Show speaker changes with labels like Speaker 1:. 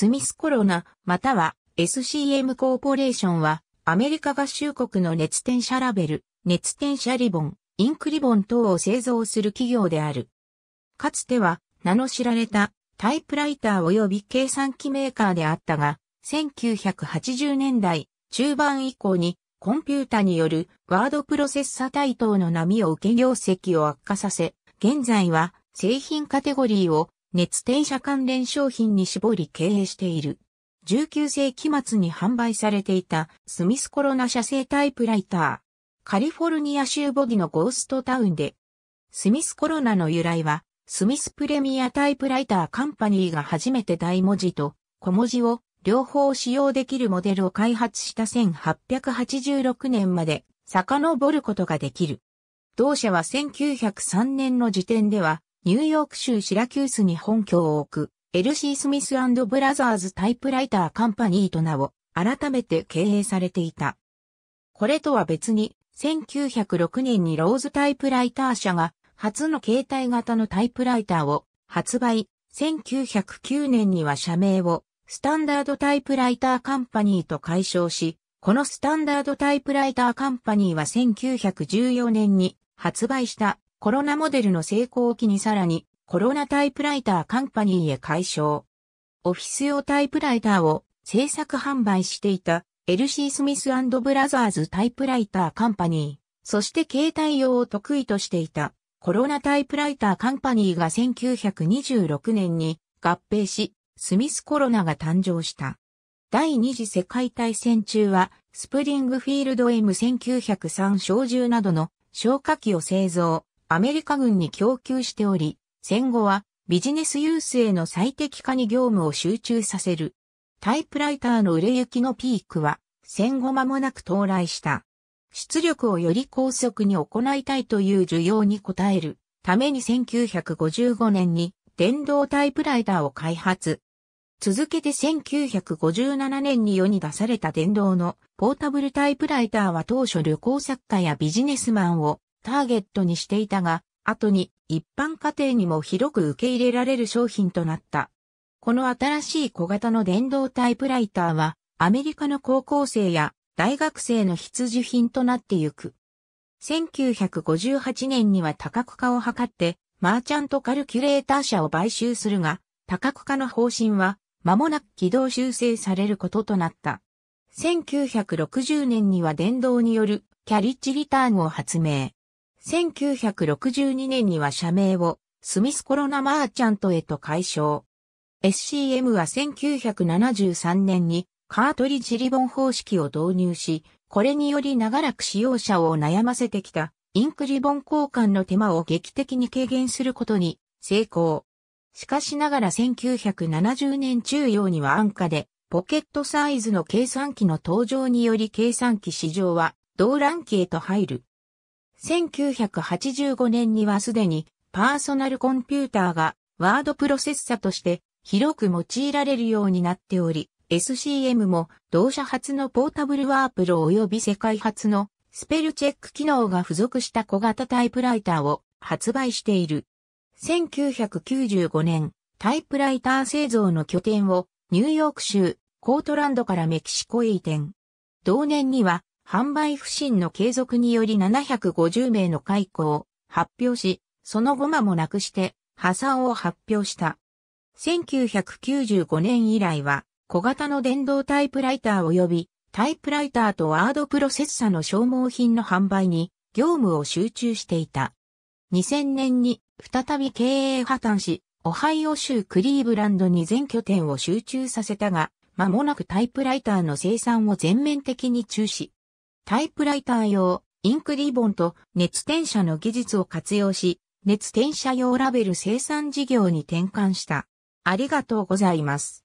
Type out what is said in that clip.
Speaker 1: スミスコロナ、または SCM コーポレーションは、アメリカ合衆国の熱転写ラベル、熱転写リボン、インクリボン等を製造する企業である。かつては、名の知られたタイプライター及び計算機メーカーであったが、1980年代中盤以降にコンピュータによるワードプロセッサ対等の波を受け業績を悪化させ、現在は製品カテゴリーを熱転写関連商品に絞り経営している。19世紀末に販売されていたスミスコロナ社製タイプライター。カリフォルニア州ボディのゴーストタウンで。スミスコロナの由来は、スミスプレミアタイプライターカンパニーが初めて大文字と小文字を両方使用できるモデルを開発した1886年まで遡ることができる。同社は1903年の時点ではニューヨーク州シラキュースに本拠を置く、LC スミスブラザーズタイプライターカンパニーと名を改めて経営されていた。これとは別に、1906年にローズタイプライター社が初の携帯型のタイプライターを発売、1909年には社名をスタンダードタイプライターカンパニーと解消し、このスタンダードタイプライターカンパニーは1914年に発売したコロナモデルの成功を機にさらにコロナタイプライターカンパニーへ解消。オフィス用タイプライターを制作販売していた LC スミスブラザーズタイプライターカンパニー、そして携帯用を得意としていたコロナタイプライターカンパニーが1926年に合併し、スミスコロナが誕生した。第二次世界大戦中は、スプリングフィールド M1903 小銃などの消火器を製造、アメリカ軍に供給しており、戦後はビジネスユースへの最適化に業務を集中させる。タイプライターの売れ行きのピークは戦後間もなく到来した。出力をより高速に行いたいという需要に応えるために1955年に電動タイプライターを開発。続けて1957年に世に出された電動のポータブルタイプライターは当初旅行作家やビジネスマンをターゲットにしていたが、後に一般家庭にも広く受け入れられる商品となった。この新しい小型の電動タイプライターは、アメリカの高校生や大学生の必需品となってゆく。1958年には多角化を図って、マーチャントカルキュレーター社を買収するが、多角化の方針は、間もなく軌道修正されることとなった。1960年には電動によるキャリッジリターンを発明。1962年には社名をスミスコロナマーチャントへと解消。SCM は1973年にカートリッジリボン方式を導入し、これにより長らく使用者を悩ませてきたインクリボン交換の手間を劇的に軽減することに成功。しかしながら1970年中央には安価でポケットサイズの計算機の登場により計算機市場は動乱期へと入る。1985年にはすでにパーソナルコンピューターがワードプロセッサとして広く用いられるようになっており、SCM も同社初のポータブルワープロ及び世界初のスペルチェック機能が付属した小型タイプライターを発売している。1995年、タイプライター製造の拠点をニューヨーク州コートランドからメキシコへ移転。同年には販売不振の継続により750名の解雇を発表し、その後間もなくして破産を発表した。1995年以来は小型の電動タイプライター及びタイプライターとワードプロセッサの消耗品の販売に業務を集中していた。2000年に再び経営破綻し、オハイオ州クリーブランドに全拠点を集中させたが、間もなくタイプライターの生産を全面的に中止。タイプライター用、インクリボンと熱転写の技術を活用し、熱転写用ラベル生産事業に転換した。ありがとうございます。